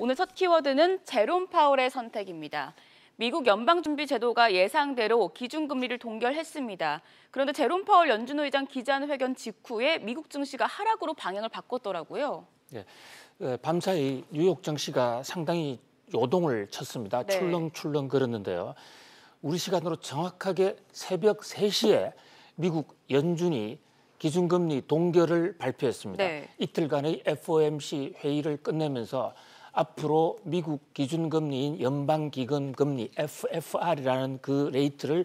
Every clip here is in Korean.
오늘 첫 키워드는 제롬 파월의 선택입니다. 미국 연방준비제도가 예상대로 기준금리를 동결했습니다. 그런데 제롬 파월 연준 의장 기자회견 직후에 미국 증시가 하락으로 방향을 바꿨더라고요. 네, 예, 예, 밤사이 뉴욕 증시가 상당히 요동을 쳤습니다. 네. 출렁출렁 걸었는데요. 우리 시간으로 정확하게 새벽 3시에 미국 연준이 기준금리 동결을 발표했습니다. 네. 이틀간의 FOMC 회의를 끝내면서 앞으로 미국 기준금리인 연방기금 금리 FFR이라는 그 레이트를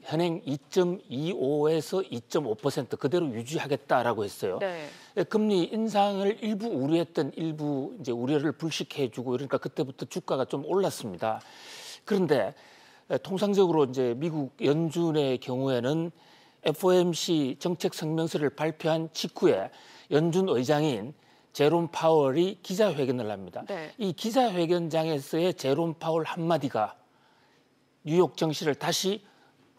현행 2.25에서 2.5% 그대로 유지하겠다라고 했어요. 네. 예, 금리 인상을 일부 우려했던 일부 이제 우려를 불식해주고 그러니까 그때부터 주가가 좀 올랐습니다. 그런데 예, 통상적으로 이제 미국 연준의 경우에는 FOMC 정책 성명서를 발표한 직후에 연준 의장인 제롬 파월이 기자회견을 합니다. 네. 이 기자회견장에서의 제롬 파월 한마디가 뉴욕 정시를 다시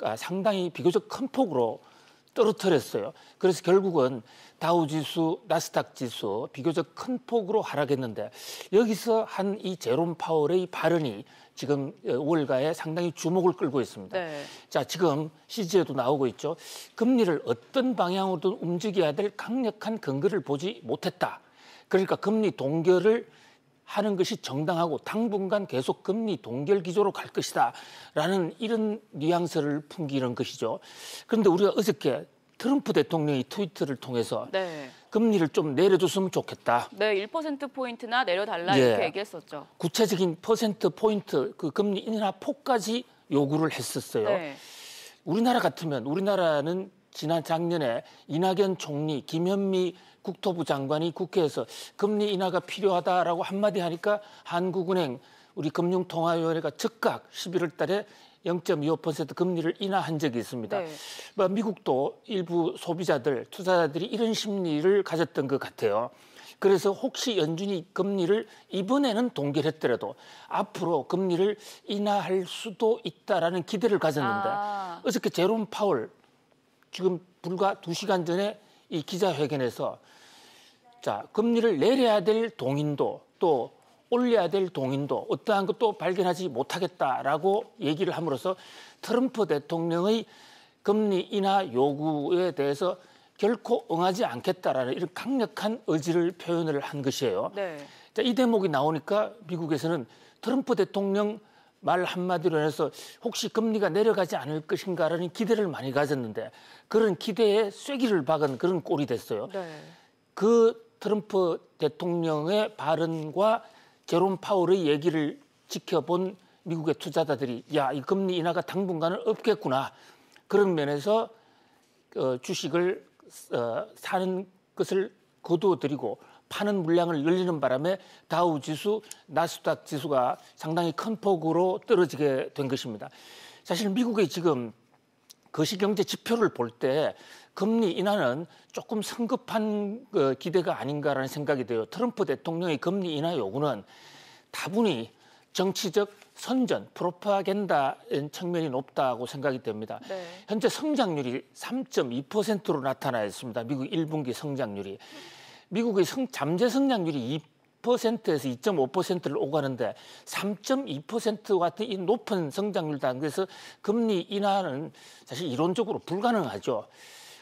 아, 상당히 비교적 큰 폭으로 떨어뜨렸어요. 그래서 결국은 다우 지수, 나스닥 지수 비교적 큰 폭으로 하락했는데 여기서 한 이 제롬 파월의 발언이 지금 월가에 어, 상당히 주목을 끌고 있습니다. 네. 자, 지금 CG에도 나오고 있죠. 금리를 어떤 방향으로든 움직여야 될 강력한 근거를 보지 못했다. 그러니까 금리 동결을 하는 것이 정당하고 당분간 계속 금리 동결 기조로 갈 것이다라는 이런 뉘앙스를 풍기는 것이죠. 그런데 우리가 어저께 트럼프 대통령이 트위터를 통해서 네. 금리를 좀 내려줬으면 좋겠다. 네, 1% 포인트나 내려달라 예. 이렇게 얘기했었죠. 구체적인 퍼센트 포인트 그 금리 인하 폭까지 요구를 했었어요. 네. 우리나라 같으면 우리나라는 지난 작년에 이낙연 총리, 김현미 국토부 장관이 국회에서 금리 인하가 필요하다라고 한마디 하니까 한국은행 우리 금융통화위원회가 즉각 11월 달에 0.25% 금리를 인하한 적이 있습니다. 네. 뭐 미국도 일부 소비자들, 투자자들이 이런 심리를 가졌던 것 같아요. 그래서 혹시 연준이 금리를 이번에는 동결했더라도 앞으로 금리를 인하할 수도 있다라는 기대를 가졌는데 아. 어저께 제롬 파월 지금 불과 두시간 전에 이 기자회견에서 자, 금리를 내려야 될 동인도 또 올려야 될 동인도 어떠한 것도 발견하지 못하겠다라고 얘기를 함으로써 트럼프 대통령의 금리 인하 요구에 대해서 결코 응하지 않겠다라는 이런 강력한 의지를 표현을 한 것이에요. 네. 자, 이 대목이 나오니까 미국에서는 트럼프 대통령 말 한마디로 해서 혹시 금리가 내려가지 않을 것인가라는 기대를 많이 가졌는데 그런 기대에 쐐기를 박은 그런 꼴이 됐어요. 네. 그 트럼프 대통령의 발언과 제롬 파월의 얘기를 지켜본 미국의 투자자들이 야, 이 금리 인하가 당분간은 없겠구나. 그런 면에서 어, 주식을 어, 사는 것을 거두어들이고 파는 물량을 늘리는 바람에 다우 지수, 나스닥 지수가 상당히 큰 폭으로 떨어지게 된 것입니다. 사실 미국의 지금 거시경제 그 지표를 볼 때 금리 인하는 조금 성급한 그 기대가 아닌가라는 생각이 돼요. 트럼프 대통령의 금리 인하 요구는 다분히 정치적 선전, 프로파겐다 측면이 높다고 생각이 됩니다. 네. 현재 성장률이 3.2%로 나타나 있습니다. 미국 1분기 성장률이. 미국의 성, 잠재 성장률이 2%에서 2.5%를 오가는데 3.2% 같은 이 높은 성장률 단계에서 금리 인하는 사실 이론적으로 불가능하죠.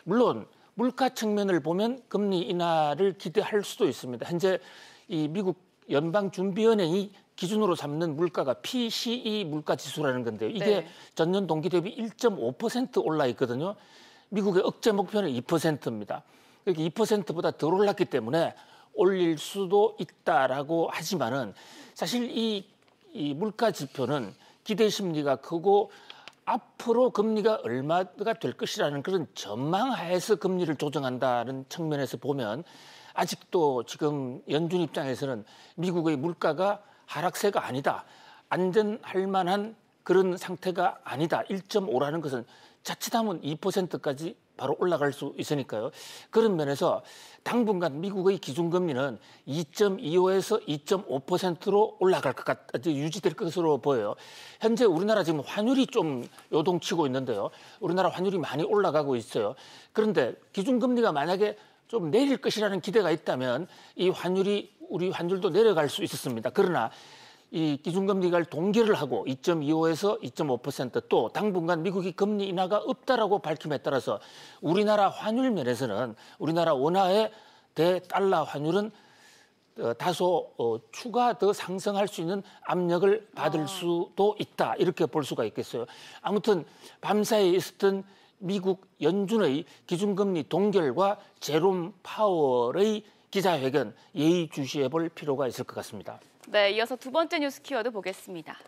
물론 물가 측면을 보면 금리 인하를 기대할 수도 있습니다. 현재 이 미국 연방준비은행이 기준으로 삼는 물가가 PCE 물가 지수라는 건데요. 이게 네. 전년 동기 대비 1.5% 올라 있거든요. 미국의 억제 목표는 2%입니다. 그러니까 이렇게 2%보다 덜 올랐기 때문에 올릴 수도 있다라고 하지만은 사실 이, 이 물가 지표는 기대 심리가 크고 앞으로 금리가 얼마가 될 것이라는 그런 전망 하에서 금리를 조정한다는 측면에서 보면 아직도 지금 연준 입장에서는 미국의 물가가 하락세가 아니다. 안전할 만한 그런 상태가 아니다. 1.5라는 것은 자칫하면 2%까지 바로 올라갈 수 있으니까요. 그런 면에서 당분간 미국의 기준금리는 2.25에서 2.5%로 올라갈 것 같, 아 유지될 것으로 보여요. 현재 우리나라 지금 환율이 좀 요동치고 있는데요. 우리나라 환율이 많이 올라가고 있어요. 그런데 기준금리가 만약에 좀 내릴 것이라는 기대가 있다면 이 환율이 우리 환율도 내려갈 수 있었습니다. 그러나 이기준금리가 동결을 하고 2.25에서 2.5%또 당분간 미국이 금리 인하가 없다라고 밝힘에 따라서 우리나라 환율 면에서는 우리나라 원화의 대 달러 환율은 어, 다소 어, 추가 더 상승할 수 있는 압력을 받을 아. 수도 있다 이렇게 볼 수가 있겠어요. 아무튼 밤사이 있었던 미국 연준의 기준금리 동결과 제롬 파월의 기자회견 예의 주시해 볼 필요가 있을 것 같습니다. 네, 이어서 두 번째 뉴스 키워드 보겠습니다.